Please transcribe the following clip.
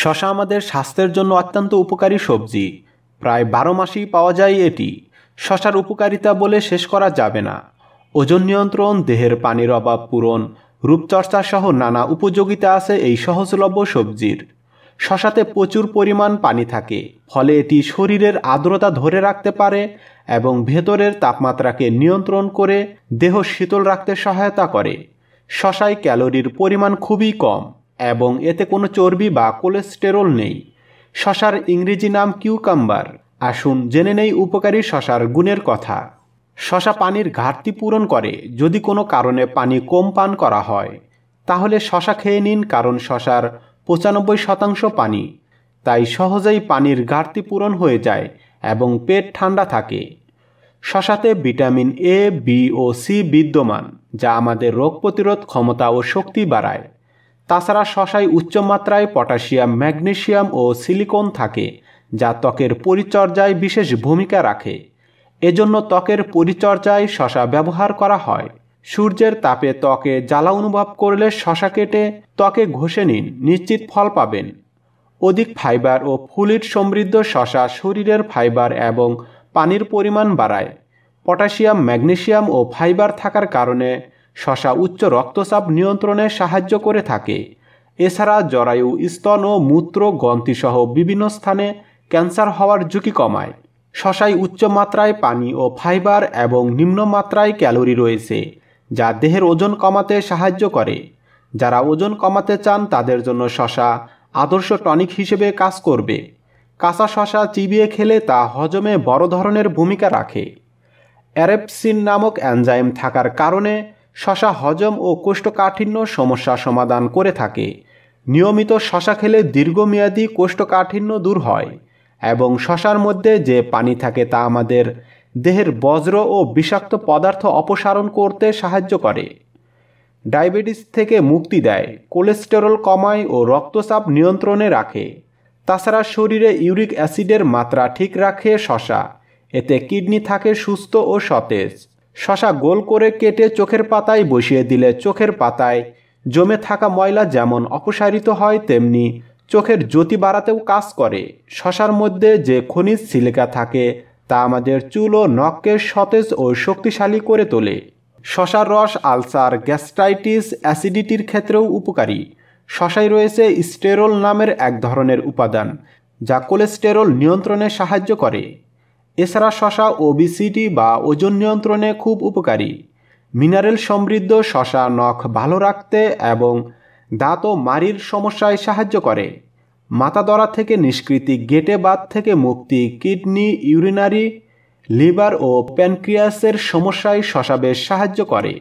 শশা আমাদের স্বাস্থ্যের জন্য অত্যন্ত উপকারী সবজি প্রায় বারো মাসেই পাওয়া যায় এটি শশার উপকারিতা বলে শেষ করা যাবে না ওজন নিয়ন্ত্রণ দেহের পানির অভাব পূরণ রূপচর্চা সহ নানা উপযোগিতা আছে এই সহজলভ্য সবজির শশাতে প্রচুর পরিমাণ পানি থাকে ফলে এটি শরীরের আর্দ্রতা ধরে রাখতে পারে এবং ভেতরের তাপমাত্রাকে নিয়ন্ত্রণ করে দেহ শীতল রাখতে সহায়তা করে শশায় ক্যালোরির পরিমাণ খুবই কম এবং এতে কোনো চর্বি বা কোলেস্টেরল নেই শশার ইংরেজি নাম কিউকাম্বার আসুন জেনে নেই উপকারী শশার গুণের কথা শশা পানির ঘাটতি পূরণ করে যদি কোনো কারণে পানি কম পান করা হয় তাহলে শশা খেয়ে নিন কারণ শশার পঁচানব্বই শতাংশ পানি তাই সহজেই পানির ঘাটতি পূরণ হয়ে যায় এবং পেট ঠান্ডা থাকে শশাতে ভিটামিন এ বি ও সি বিদ্যমান যা আমাদের রোগ প্রতিরোধ ক্ষমতা ও শক্তি বাড়ায় তাছাড়া শশায় উচ্চমাত্রায় পটাশিয়াম ম্যাগনেশিয়াম ও সিলিকন থাকে যা ত্বকের পরিচর্যায় বিশেষ ভূমিকা রাখে এজন্য ত্বকের পরিচর্যায় শশা ব্যবহার করা হয় সূর্যের তাপে ত্বকে জ্বালা অনুভব করলে শশা কেটে ত্বকে ঘষে নিন নিশ্চিত ফল পাবেন অধিক ফাইবার ও ফুলিট সমৃদ্ধ শশা শরীরের ফাইবার এবং পানির পরিমাণ বাড়ায় পটাশিয়াম ম্যাগনেশিয়াম ও ফাইবার থাকার কারণে শশা উচ্চ রক্তচাপ নিয়ন্ত্রণে সাহায্য করে থাকে এছাড়া জরায়ু স্তন ও মূত্র গ্রন্থিসহ বিভিন্ন স্থানে ক্যান্সার হওয়ার ঝুঁকি কমায় শশায় উচ্চ মাত্রায় পানি ও ফাইবার এবং নিম্ন মাত্রায় ক্যালোরি রয়েছে যা দেহের ওজন কমাতে সাহায্য করে যারা ওজন কমাতে চান তাদের জন্য শশা আদর্শ টনিক হিসেবে কাজ করবে কাঁচা শশা চিবিয়ে খেলে তা হজমে বড় ধরনের ভূমিকা রাখে অ্যারেপসিন নামক অ্যানজাইম থাকার কারণে শশা হজম ও কোষ্ঠকাঠিন্য সমস্যা সমাধান করে থাকে নিয়মিত শশা খেলে দীর্ঘমেয়াদী কোষ্ঠকাঠিন্য দূর হয় এবং শশার মধ্যে যে পানি থাকে তা আমাদের দেহের বজ্র ও বিষাক্ত পদার্থ অপসারণ করতে সাহায্য করে ডায়াবেটিস থেকে মুক্তি দেয় কোলেস্টেরল কমায় ও রক্তচাপ নিয়ন্ত্রণে রাখে তাছাড়া শরীরে ইউরিক অ্যাসিডের মাত্রা ঠিক রাখে শশা এতে কিডনি থাকে সুস্থ ও সতেজ শশা গোল করে কেটে চোখের পাতায় বসিয়ে দিলে চোখের পাতায় জমে থাকা ময়লা যেমন অপসারিত হয় তেমনি চোখের জ্যোতি বাড়াতেও কাজ করে শশার মধ্যে যে খনিজ সিলিকা থাকে তা আমাদের চুল ও নখকে সতেজ ও শক্তিশালী করে তোলে শশার রস আলসার গ্যাস্ট্রাইটিস অ্যাসিডিটির ক্ষেত্রেও উপকারী শশায় রয়েছে স্টেরল নামের এক ধরনের উপাদান যা কোলেস্টেরল নিয়ন্ত্রণে সাহায্য করে এছাড়া শশা ওবিসিটি বা ওজন নিয়ন্ত্রণে খুব উপকারী মিনারেল সমৃদ্ধ শশা নখ ভালো রাখতে এবং দাঁত ও মারির সমস্যায় সাহায্য করে মাথা দরা থেকে নিষ্কৃতি গেটে বাদ থেকে মুক্তি কিডনি ইউরিনারি লিভার ও প্যানক্রিয়াসের সমস্যায় শশা বেশ সাহায্য করে